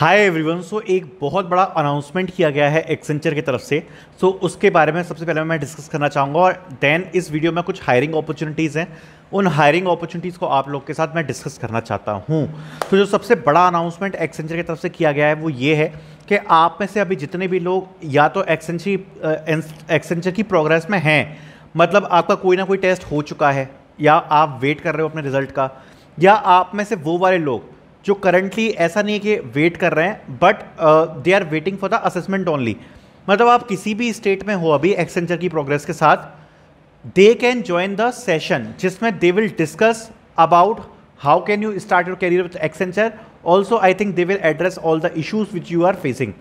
hi everyone so एक बहुत बड़ा अनाउंसमेंट किया गया है एक्सेंचर की तरफ से सो so, उसके बारे में सबसे पहले मैं डिस्कस करना चाहूँगा और देन इस वीडियो में कुछ हायरिंग अपॉर्चुनिटीज़ हैं उन हायरिंग अपॉर्चुनिटीज़ को आप लोग के साथ मैं डिस्कस करना चाहता हूँ तो जो सबसे बड़ा अनाउंसमेंट एक्सेंचर की तरफ से किया गया है वो ये है कि आप में से अभी जितने भी लोग या तो एक्सेंचर एक्सेंचर की प्रोग्रेस में हैं मतलब आपका कोई ना कोई टेस्ट हो चुका है या आप वेट कर रहे हो अपने रिजल्ट का या आप में से वो वाले लोग जो करंटली ऐसा नहीं है कि वेट कर रहे हैं but they are waiting for the assessment only मतलब आप किसी भी स्टेट में हो अभी एक्सटेंचर की प्रोग्रेस के साथ they can join the session जिसमें they will discuss about how can you start your career with Accenture also I think they will address all the issues which you are facing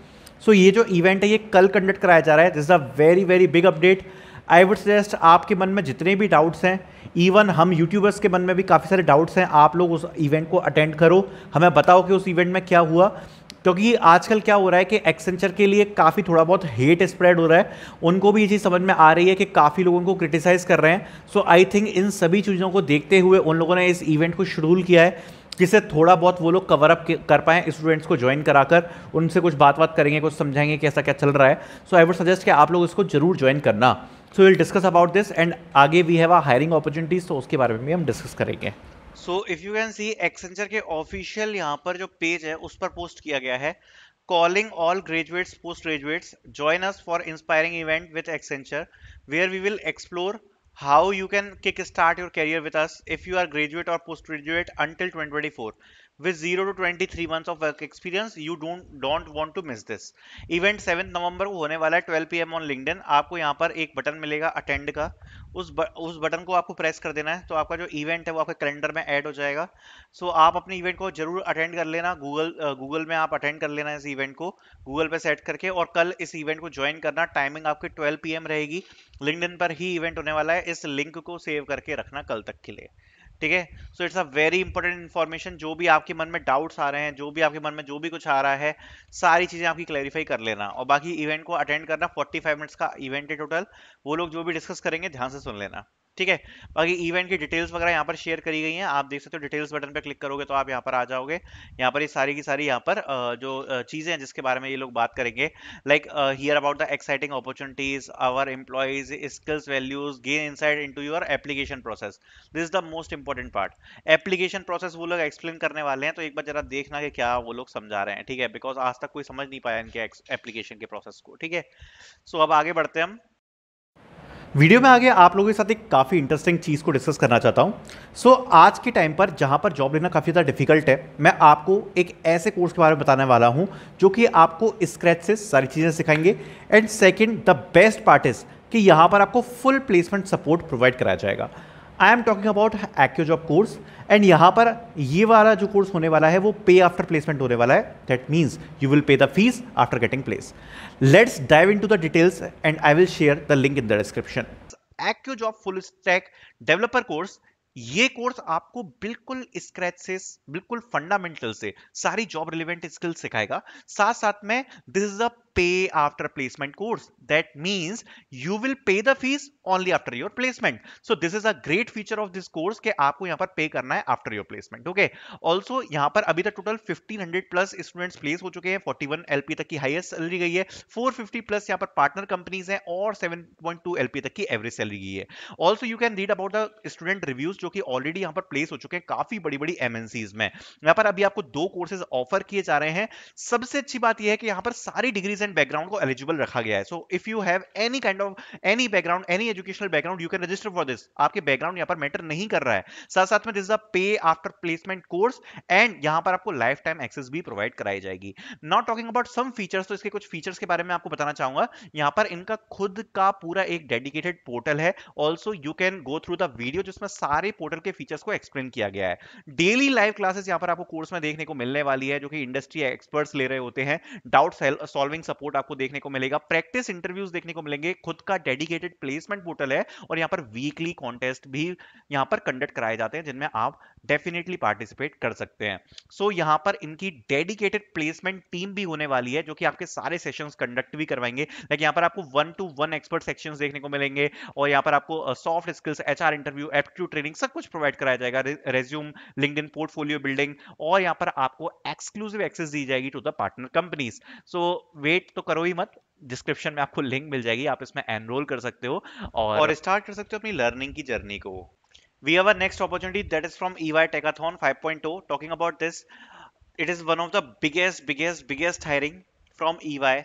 so ये जो event है ये कल conduct कराया जा रहा है this is a very very big update I would suggest आपके मन में जितने भी डाउट्स हैं इवन हम यूट्यूबर्स के मन में भी काफ़ी सारे डाउट्स हैं आप लोग उस इवेंट को अटेंड करो हमें बताओ कि उस इवेंट में क्या हुआ क्योंकि आजकल क्या हो रहा है कि एक्सेंचर के लिए काफ़ी थोड़ा बहुत हेट स्प्रेड हो रहा है उनको भी ये चीज़ समझ में आ रही है कि काफ़ी लोग उनको क्रिटिसाइज़ कर रहे हैं सो आई थिंक इन सभी चीज़ों को देखते हुए उन लोगों ने इस इवेंट को शेड्यूल किया है जिसे थोड़ा बहुत वो लोग कवर अप कर पाएँ स्टूडेंट्स को ज्वाइन कराकर उनसे कुछ बात बात करेंगे कुछ समझाएंगे कैसा क्या चल रहा है सो आई वुड सजेस्ट कि आप लोग इसको जरूर ज्वाइन करना so will discuss about this and आगे वी हैव हायरिंग अपॉर्चुनिटीज तो उसके बारे में भी हम डिस्कस करेंगे so if you can see Accenture के ऑफिशियल यहाँ पर जो पेज है उस पर पोस्ट किया गया है calling all graduates post graduates join us for inspiring event with accenture where we will explore how you can kick start your career with us if you are graduate or postgraduate until 2024 with 0 to 23 months of work experience you don't don't want to miss this event 7 नवंबर को होने वाला है 12 PM on LinkedIn आपको यहाँ पर एक button मिलेगा attend का उस ब, उस बटन को आपको प्रेस कर देना है तो आपका जो इवेंट है वो आपके कैलेंडर में ऐड हो जाएगा सो so, आप अपने इवेंट को जरूर अटेंड कर लेना गूगल गूगल में आप अटेंड कर लेना इस इवेंट को गूगल पे सेट करके और कल इस इवेंट को ज्वाइन करना टाइमिंग आपकी 12 पीएम रहेगी लिंक्डइन पर ही इवेंट होने वाला है इस लिंक को सेव करके रखना कल तक के लिए ठीक है so it's a very important information जो भी आपके मन में डाउट्स आ रहे हैं जो भी आपके मन में जो भी कुछ आ रहा है सारी चीज़ें आपकी क्लैरिफाई कर लेना और बाकी इवेंट को अटेंड करना 45 मिनट्स का इवेंट है टोटल वो लोग जो भी डिस्कस करेंगे ध्यान से सुन लेना ठीक है बाकी इवेंट की डिटेल्स वगैरह यहाँ पर शेयर करी गई हैं आप देख सकते हो डिटेल्स बटन पर क्लिक करोगे तो आप यहाँ पर आ जाओगे यहाँ पर ये सारी की सारी यहाँ पर जो चीज़ें हैं जिसके बारे में ये लोग बात करेंगे like hear about the exciting opportunities our employees skills values gain in into your application process this is the most important part application process वो लोग एक्सप्लेन करने वाले हैं तो एक बार जरा देखना कि क्या वो लोग समझा रहे हैं ठीक है बिकॉज आज तक कोई समझ नहीं पाया इनके एप्लीकेशन के प्रोसेस को ठीक है सो अब आगे बढ़ते हैं हम वीडियो में आगे आप लोगों के साथ एक काफ़ी इंटरेस्टिंग चीज़ को डिस्कस करना चाहता हूँ सो so, आज के टाइम पर जहाँ पर जॉब लेना काफ़ी ज़्यादा डिफिकल्ट है मैं आपको एक ऐसे कोर्स के बारे में बताने वाला हूँ जो कि आपको स्क्रैच से सारी चीज़ें सिखाएंगे and second the best part is कि यहाँ पर आपको फुल प्लेसमेंट सपोर्ट प्रोवाइड कराया जाएगा I am talking about AQ job course and यहाँ पर ये वाला जो कोर्स होने वाला है वो पे आफ्टर प्लेसमेंट होने वाला है that means you will pay the fees after getting place let's dive into the details and I will share the link in the description AQ job full stack developer course ये कोर्स आपको बिल्कुल scratch से बिल्कुल fundamental से सारी job relevant skills सिखाएगा साथ साथ में this is a pay after placement course that means you will pay the fees only after your placement so this is a great feature of this course के आपको यहां पर पे करना है after your placement okay also यहां पर अभी तक टोटल 1500 प्लस स्टूडेंट्स प्लेस हो चुके हैं 41 एलपी तक की हाइएस्ट सैलरी गई है 450 प्लस यहां पर पार्टनर कंपनीज हैं और 7.2 एलपी तक की एवरेज सैलरी गई है also you can read about the student reviews जो कि ऑलरेडी यहां पर प्लेस हो चुके हैं काफी बड़ी बड़ी एमएनसीज में यहां पर अभी आपको दो कोर्सेज ऑफर किए जा रहे हैं सबसे अच्छी बात यह है कि यहां पर सारी डिग्रीज एंड बैकग्राउंड को एलिजिबल रखा गया है so if you have any kind of any background any educational background you can register for this आपके बैकग्राउंड यहां पर मैटर नहीं कर रहा है साथ साथ में this is a pay after placement course and यहां पर आपको लाइफ टाइम एक्सेस भी प्रोवाइड कराई जाएगी not talking about some features तो इसके कुछ फीचर्स के बारे में आपको बताना चाहूंगा यहां पर इनका खुद का पूरा एक डेडिकेटेड पोर्टल है also you can go through the video जिसमें सारे पोर्टल के फीचर्स को एक्सप्लेन किया गया है डेली लाइव क्लासेस यहाँ पर आपको कोर्स में देखने को मिलने वाली है जो कि इंडस्ट्री एक्सपर्ट्स ले रहे होते हैं डाउट सॉल्विंग सपोर्ट आपको देखने को मिलेगा प्रैक्टिस इंटरव्यूज देखने को मिलेंगे खुद का डेडिकेटेड प्लेसमेंट पोर्टल है और यहाँ पर वीकली कॉन्टेस्ट भी यहाँ पर कंडक्ट कराए जाते हैं जिनमें आप डेफिनेटली पार्टिसिपेट कर सकते हैं सो so, यहाँ पर इनकी डेडिकेटेड प्लेसमेंट टीम भी होने वाली है जो कि आपके सारे सेशंस कंडक्ट भी करवाएंगे लाइक यहाँ पर आपको one to one expert sections देखने को मिलेंगे और यहाँ पर आपको soft skills HR interview aptitude training सब कुछ प्रोवाइड कराया जाएगा रेज्यूम लिंक पोर्टफोलियो बिल्डिंग और यहाँ पर आपको एक्सक्लूसिव एक्सेस दी जाएगी to the partner companies so wait तो करो ही मत डिस्क्रिप्शन में आपको लिंक मिल जाएगी आप इसमें एनरोल कर सकते हो और, और स्टार्ट कर सकते हो अपनी लर्निंग की जर्नी को we have a next opportunity that is from EY Techathon 5.0 talking about this it is one of the biggest biggest biggest hiring from EY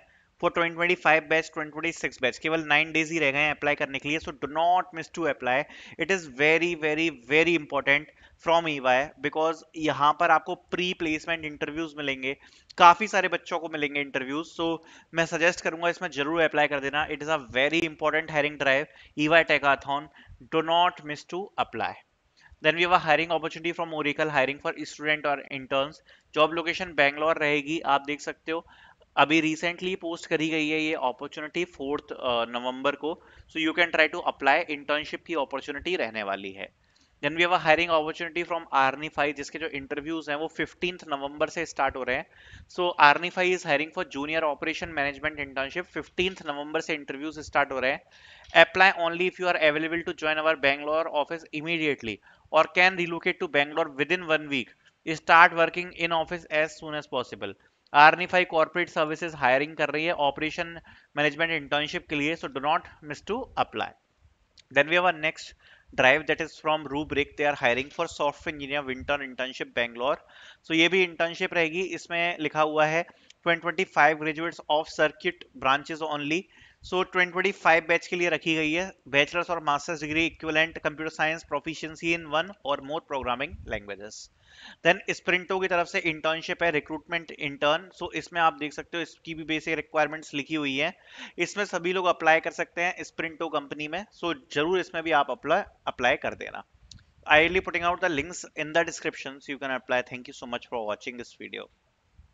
for 2025 batch 2026 batch केवल नाइन डेज ही रह गए हैं apply करने के लिए so do not miss to apply it is very very very important from E Y because यहाँ पर आपको प्री प्लेसमेंट इंटरव्यूज मिलेंगे काफ़ी सारे बच्चों को मिलेंगे इंटरव्यूज सो so, मैं सजेस्ट करूंगा इसमें जरूर अप्लाई कर देना it is a very important hiring drive E Y techathon do not miss to apply then we hiring opportunity from Oracle hiring for student और इंटर्न जॉब लोकेशन बैंगलोर रहेगी आप देख सकते हो अभी रिसेंटली पोस्ट करी गई है ये अपॉर्चुनिटी फोर्थ नवंबर को so you can try to apply internship की अपॉर्चुनिटी रहने वाली है then we have hiring opportunity from five जिसके जो इंटरव्यूज हैं वो फिफ्टीन नवंबर से स्टार्ट हो रहे हैं so five is hiring for junior operation management internship fifteen November से इंटरव्यूज स्टार्ट हो रहे हैं apply only if you are available to join our Bangalore office immediately और can relocate to Bangalore within one week start working in office as soon as possible Arnifi corporate services hiring कर रही है operation management internship के लिए so do not miss to apply then we have next drive that is from Rubrik they are hiring for software engineer winter internship Bangalore so ये भी internship रहेगी इसमें लिखा हुआ है 2025 graduates of circuit branches only so 2025 batch के लिए रखी गई है बैचलर्स और masters degree equivalent computer science proficiency in one और more programming languages then Sprinto की तरफ से इंटर्नशिप है रिक्रूटमेंट इंटर्न सो इसमें आप देख सकते हो इसकी भी बेसिक रिक्वायरमेंट्स लिखी हुई है इसमें सभी लोग अप्लाई कर सकते हैं स्प्रिंटो कंपनी में सो so जरूर इसमें भी आप अप्लाई अप्लाई कर देना I putting putting out the links in the description you can apply thank you so much for watching this video